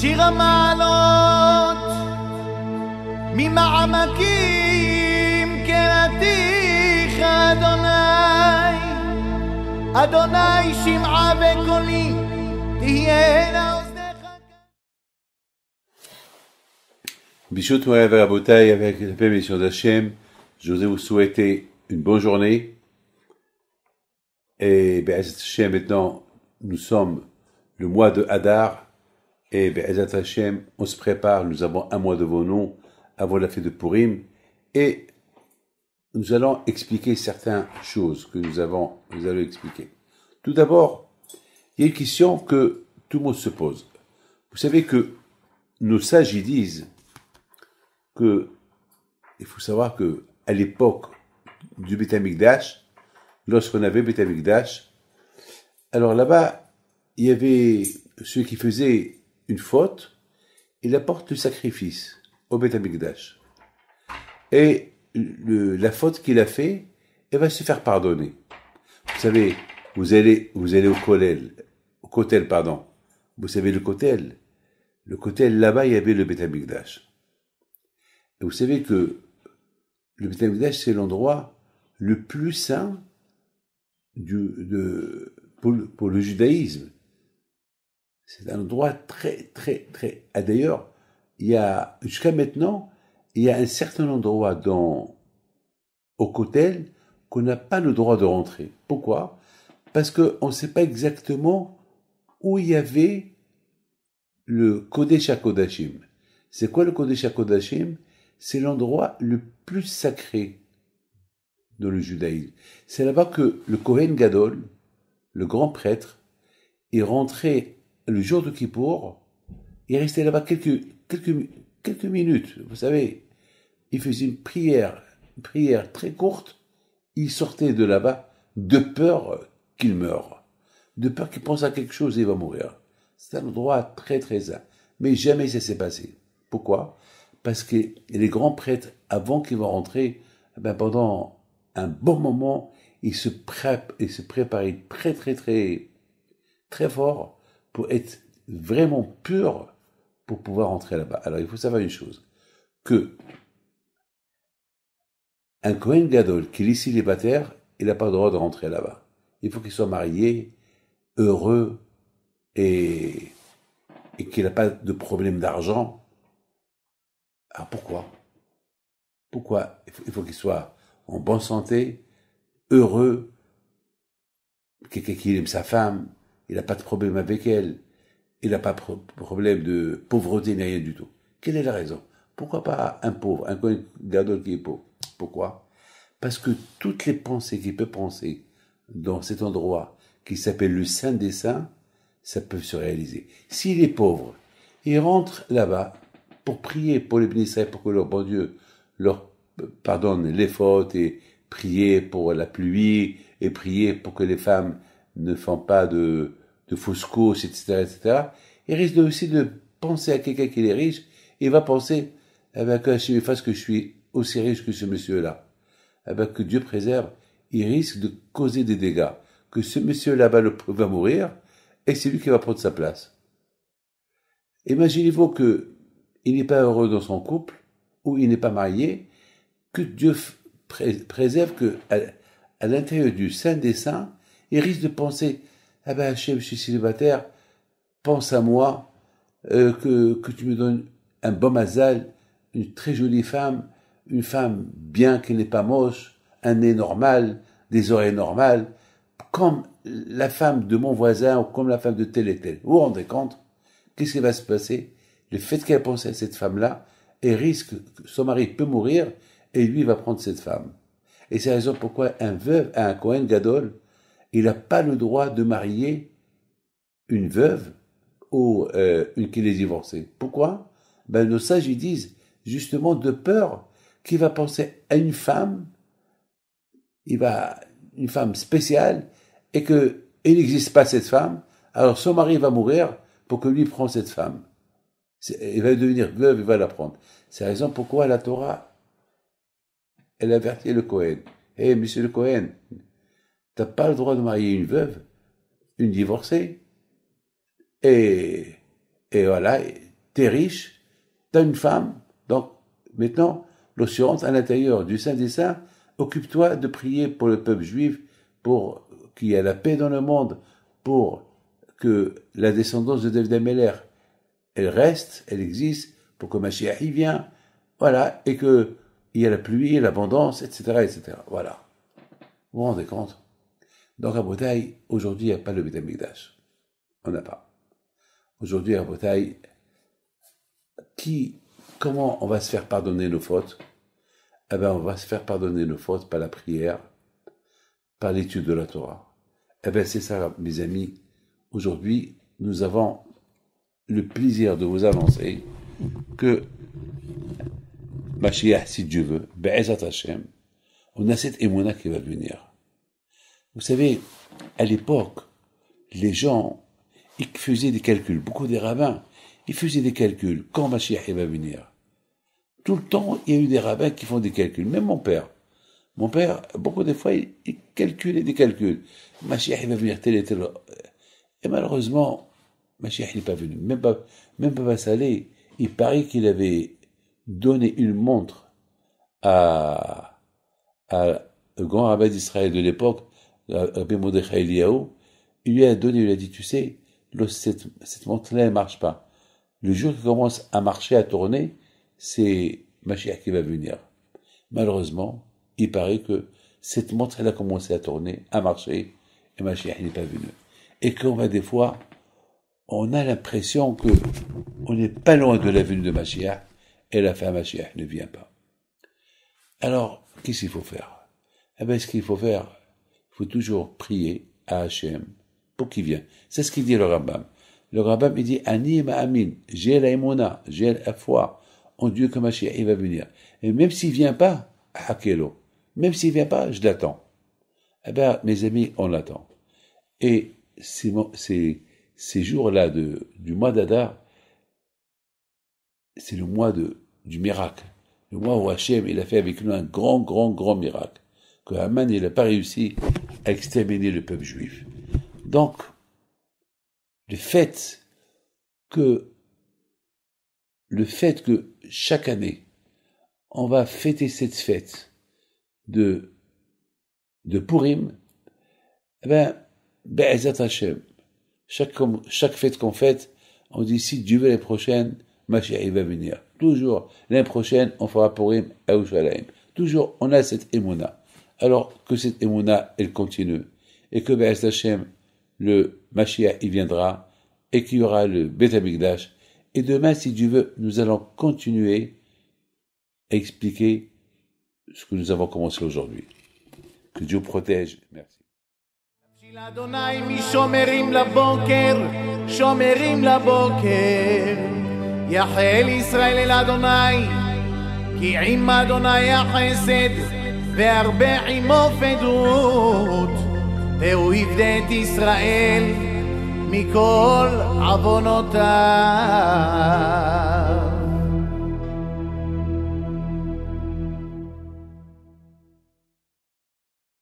שיר המעלות ממעמקים קראתיך אדוני אדוני שמעה בקולי תהיינה Bichot Moev bouteille avec la permission d'Hachem, je voudrais vous souhaiter une bonne journée. Et ben, Hachem, maintenant, nous sommes le mois de Hadar, et Be'ezat Hashem, on se prépare, nous avons un mois devant nous, avant la fête de Purim, et nous allons expliquer certaines choses que nous avons, nous allons expliquer. Tout d'abord, il y a une question que tout le monde se pose. Vous savez que nos sages disent que il faut savoir que à l'époque du Betamikdash, lorsqu'on avait Betamikdash, alors là-bas, il y avait ceux qui faisaient une faute, il apporte le sacrifice au Betamikdash. Et la faute qu'il a faite, elle va se faire pardonner. Vous savez, vous allez, vous allez au Kotel, au cotel, pardon. Vous savez le cotel. Le cotel, là-bas, il y avait le Betamikdash. Et vous savez que le Betamikdash, c'est l'endroit le plus saint pour le judaïsme. C'est un endroit très, très, très. Ah, D'ailleurs, il y a, jusqu'à maintenant, il y a un certain endroit dans, au Cotel qu'on n'a pas le droit de rentrer. Pourquoi Parce qu'on ne sait pas exactement où il y avait le Kodesh HaKodashim. C'est quoi le Kodesh HaKodashim C'est l'endroit le plus sacré dans le judaïsme. C'est là-bas que le Kohen Gadol, le grand prêtre, est rentré le jour de Kippour, il restait là-bas quelques, quelques, quelques minutes, vous savez. Il faisait une prière, une prière très courte. Il sortait de là-bas de peur qu'il meure, de peur qu'il pense à quelque chose et il va mourir. C'est un endroit très très sain. Mais jamais ça s'est passé. Pourquoi Parce que les grands prêtres, avant qu'ils vont rentrer, eh ben pendant un bon moment, ils se, ils se préparaient très très très très fort pour être vraiment pur pour pouvoir entrer là-bas. Alors il faut savoir une chose, que un Kohen Gadol qui est célibataire, il n'a pas le droit de rentrer là-bas. Il faut qu'il soit marié, heureux et, et qu'il n'a pas de problème d'argent. Alors pourquoi Pourquoi Il faut qu'il soit en bonne santé, heureux, quelqu'un qui aime sa femme, il n'a pas de problème avec elle, il n'a pas de problème de pauvreté ni rien du tout. Quelle est la raison Pourquoi pas un pauvre, un garde qui est pauvre Pourquoi Parce que toutes les pensées qu'il peut penser dans cet endroit qui s'appelle le Saint des Saints, ça peut se réaliser. S'il est pauvre, il rentre là-bas pour prier pour les bénissaires, pour que leur bon Dieu leur pardonne les fautes et prier pour la pluie et prier pour que les femmes ne font pas de, de fausses courses, etc., etc., il risque aussi de penser à quelqu'un qui est riche et va penser, eh ben, que je fasse que je suis aussi riche que ce monsieur-là. Eh ben, que Dieu préserve, il risque de causer des dégâts. Que ce monsieur là-bas va mourir et c'est lui qui va prendre sa place. Imaginez-vous que il n'est pas heureux dans son couple ou il n'est pas marié, que Dieu préserve que à l'intérieur du Saint des Saints, il risque de penser Ah ben, je suis célibataire, pense à moi, euh, que, tu me donnes un bon mazal, une très jolie femme, une femme bien qu'elle n'est pas moche, un nez normal, des oreilles normales, comme la femme de mon voisin ou comme la femme de tel et tel. Vous vous rendez compte Qu'est-ce qui va se passer Le fait qu'elle pense à cette femme-là, et risque, que son mari peut mourir, et lui va prendre cette femme. Et c'est la raison pourquoi un veuve, un Cohen Gadol, il n'a pas le droit de marier une veuve ou euh, une qui l'est divorcée. Pourquoi ben, Nos sages ils disent justement de peur qu'il va penser à une femme, il va une femme spéciale, et que il n'existe pas cette femme, alors son mari va mourir pour que lui prenne cette femme. Il va devenir veuve, il va la prendre. C'est la raison pourquoi la Torah, elle avertit le Cohen. Hé, eh, monsieur le Cohen, T'as pas le droit de marier une veuve, une divorcée. Et, voilà, tu es riche, tu as une femme. Donc, maintenant, l'assurance à l'intérieur du Saint des Saints, occupe-toi de prier pour le peuple juif, pour qu'il y ait la paix dans le monde, pour que la descendance de David Améler, elle reste, elle existe, pour que Mashiach y vienne, voilà, et que il y a la pluie, l'abondance, etc., etc. Voilà. Vous vous rendez compte donc à Rabotaï, aujourd'hui, il n'y a pas le Betamikdash. On n'a pas. Aujourd'hui, à qui, comment on va se faire pardonner nos fautes Eh bien, on va se faire pardonner nos fautes par la prière, par l'étude de la Torah. Eh bien, c'est ça, mes amis. Aujourd'hui, nous avons le plaisir de vous annoncer que Mashiach, si Dieu veut, Hashem, on a cette émouna qui va venir. Vous savez, à l'époque, les gens, ils faisaient des calculs, beaucoup des rabbins, ils faisaient des calculs quand Mashiach va venir. Tout le temps, il y a eu des rabbins qui font des calculs, même mon père. Mon père, beaucoup de fois, il, calculait des calculs. Mashiach va venir tel et tel. Euh, et malheureusement, Mashiach n'est pas venu. Même Papa même pas Salé, il paraît qu'il avait donné une montre à, à le grand rabbin d'Israël de l'époque il lui a donné, il lui a dit, tu sais, cette, montre-là, elle marche pas. Le jour qu'elle commence à marcher, à tourner, c'est Mashiach qui va venir. Malheureusement, il paraît que cette montre, elle a commencé à tourner, à marcher, et Mashiach n'est pas venu. Et qu'on va des fois, on a l'impression que on n'est pas loin de la venue de Mashiach, et la fin ne vient pas. Alors, qu'est-ce qu'il faut faire Eh bien, ce qu'il faut faire, faut toujours prier à Hachem pour qu'il vienne. C'est ce qu'il dit le rabbin. Le rabbin, il dit Ani ma j'ai la imona, j'ai la foi en Dieu comme il va venir. Et même s'il vient pas, hakelo. Même s'il vient pas, je l'attends. Eh bien, mes amis, on l'attend. Et ces, ces, jours-là de du mois d'Adar, c'est le mois de, du miracle. Le mois où Hachem, il a fait avec nous un grand, grand, grand miracle. Que Haman, il n'a pas réussi exterminer le peuple juif. Donc, le fait que le fait que chaque année on va fêter cette fête de de Purim, eh ben, Hashem. Chaque, chaque fête qu'on fête, on dit si Dieu veut l'année prochaine, chérie va venir. Toujours, l'année prochaine, on fera Purim à Toujours, on a cette émona alors que cette émouna, elle continue, et que Be'ez le Mashiach, il viendra, et qu'il y aura le Bet Et demain, si Dieu veut, nous allons continuer à expliquer ce que nous avons commencé aujourd'hui. Que Dieu protège. Merci. והרבה עמו פדות, והוא יפדה את ישראל מכל עוונותיו.